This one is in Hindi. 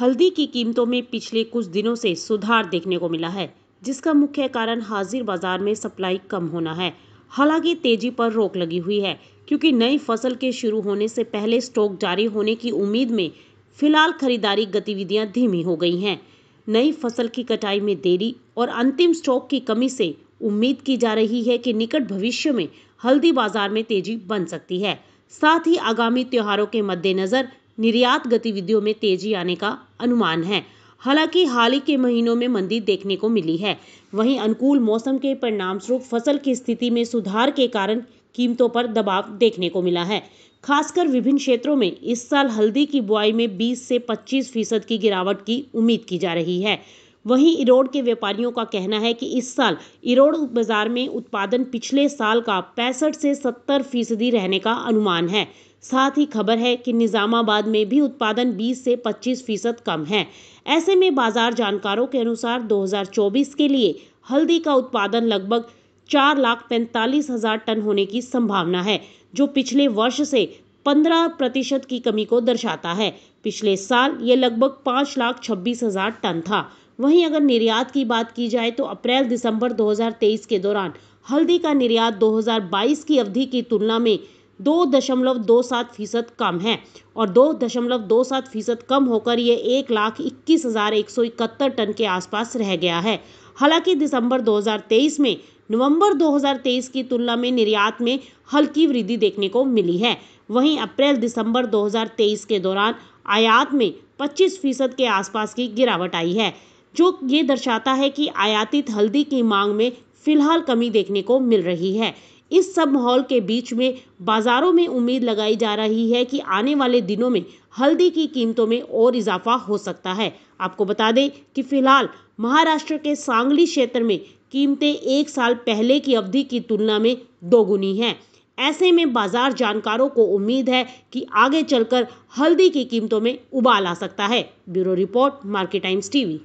हल्दी की कीमतों में पिछले कुछ दिनों से सुधार देखने को मिला है जिसका मुख्य कारण हाजिर बाजार में सप्लाई कम होना है हालांकि तेजी पर रोक लगी हुई है क्योंकि नई फसल के शुरू होने से पहले स्टॉक जारी होने की उम्मीद में फिलहाल खरीदारी गतिविधियां धीमी हो गई हैं नई फसल की कटाई में देरी और अंतिम स्टॉक की कमी से उम्मीद की जा रही है कि निकट भविष्य में हल्दी बाजार में तेजी बन सकती है साथ ही आगामी त्योहारों के मद्देनजर निर्यात गतिविधियों में तेजी आने का अनुमान है हालांकि हाल ही के महीनों में मंदी देखने को मिली है वहीं अनुकूल मौसम के परिणामस्वरूप फसल की स्थिति में सुधार के कारण कीमतों पर दबाव देखने को मिला है खासकर विभिन्न क्षेत्रों में इस साल हल्दी की बुआई में 20 से 25 फीसद की गिरावट की उम्मीद की जा रही है वहीं इरोड के व्यापारियों का कहना है कि इस साल इरोड बाजार में उत्पादन पिछले साल का पैंसठ से सत्तर फीसदी रहने का अनुमान है साथ ही खबर है कि निज़ामाबाद में भी उत्पादन 20 से 25 फीसद कम है ऐसे में बाजार जानकारों के अनुसार 2024 के लिए हल्दी का उत्पादन लगभग चार लाख पैंतालीस हजार टन होने की संभावना है जो पिछले वर्ष से 15 प्रतिशत की कमी को दर्शाता है पिछले साल ये लगभग पाँच लाख छब्बीस हजार टन था वहीं अगर निर्यात की बात की जाए तो अप्रैल दिसंबर 2023 के दौरान हल्दी का निर्यात 2022 की अवधि की तुलना में दो दशमलव दो सात फीसद कम है और दो दशमलव दो सात फीसद कम होकर ये एक लाख इक्कीस हज़ार एक सौ इकहत्तर टन के आसपास रह गया है हालांकि दिसंबर 2023 में नवंबर 2023 की तुलना में निर्यात में हल्की वृद्धि देखने को मिली है वहीं अप्रैल दिसंबर 2023 के दौरान आयात में 25 फीसद के आसपास की गिरावट आई है जो ये दर्शाता है कि आयातित हल्दी की मांग में फिलहाल कमी देखने को मिल रही है इस सब माहौल के बीच में बाज़ारों में उम्मीद लगाई जा रही है कि आने वाले दिनों में हल्दी की कीमतों में और इजाफा हो सकता है आपको बता दें कि फिलहाल महाराष्ट्र के सांगली क्षेत्र में कीमतें एक साल पहले की अवधि की तुलना में दोगुनी हैं ऐसे में बाजार जानकारों को उम्मीद है कि आगे चलकर हल्दी की कीमतों में उबाल आ सकता है bureau report Market Times TV